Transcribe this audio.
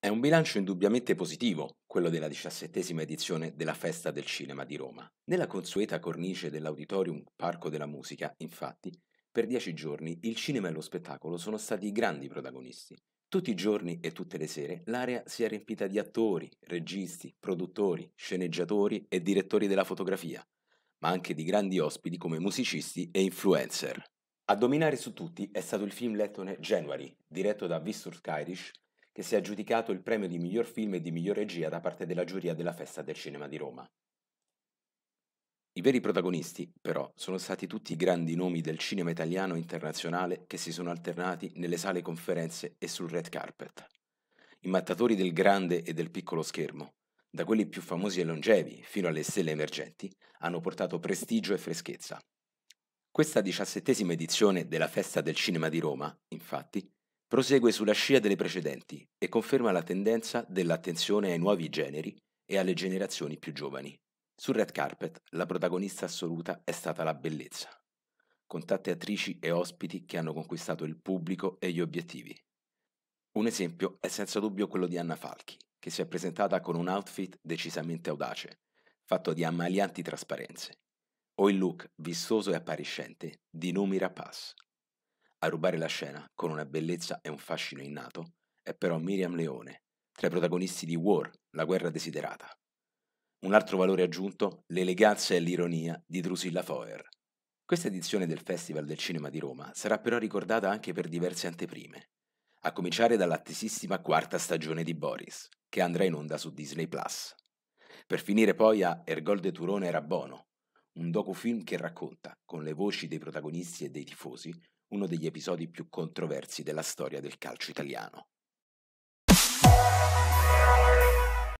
È un bilancio indubbiamente positivo, quello della diciassettesima edizione della Festa del Cinema di Roma. Nella consueta cornice dell'Auditorium Parco della Musica, infatti, per dieci giorni il cinema e lo spettacolo sono stati i grandi protagonisti. Tutti i giorni e tutte le sere l'area si è riempita di attori, registi, produttori, sceneggiatori e direttori della fotografia, ma anche di grandi ospiti come musicisti e influencer. A dominare su tutti è stato il film lettone January, diretto da Vistur Skyrish che si è aggiudicato il premio di miglior film e di miglior regia da parte della giuria della Festa del Cinema di Roma. I veri protagonisti, però, sono stati tutti i grandi nomi del cinema italiano e internazionale che si sono alternati nelle sale conferenze e sul red carpet. I mattatori del grande e del piccolo schermo, da quelli più famosi e longevi fino alle stelle emergenti, hanno portato prestigio e freschezza. Questa diciassettesima edizione della Festa del Cinema di Roma, infatti, prosegue sulla scia delle precedenti e conferma la tendenza dell'attenzione ai nuovi generi e alle generazioni più giovani. Sul red carpet la protagonista assoluta è stata la bellezza, con tante attrici e ospiti che hanno conquistato il pubblico e gli obiettivi. Un esempio è senza dubbio quello di Anna Falchi, che si è presentata con un outfit decisamente audace, fatto di ammalianti trasparenze, o il look vistoso e appariscente di Numi Rapace. A rubare la scena, con una bellezza e un fascino innato, è però Miriam Leone, tra i protagonisti di War, la guerra desiderata. Un altro valore aggiunto, l'eleganza e l'ironia di Drusilla Foer. Questa edizione del Festival del Cinema di Roma sarà però ricordata anche per diverse anteprime, a cominciare dall'attesissima quarta stagione di Boris, che andrà in onda su Disney Plus. Per finire poi a Ergol de Turone era buono, un docufilm che racconta, con le voci dei protagonisti e dei tifosi, uno degli episodi più controversi della storia del calcio italiano.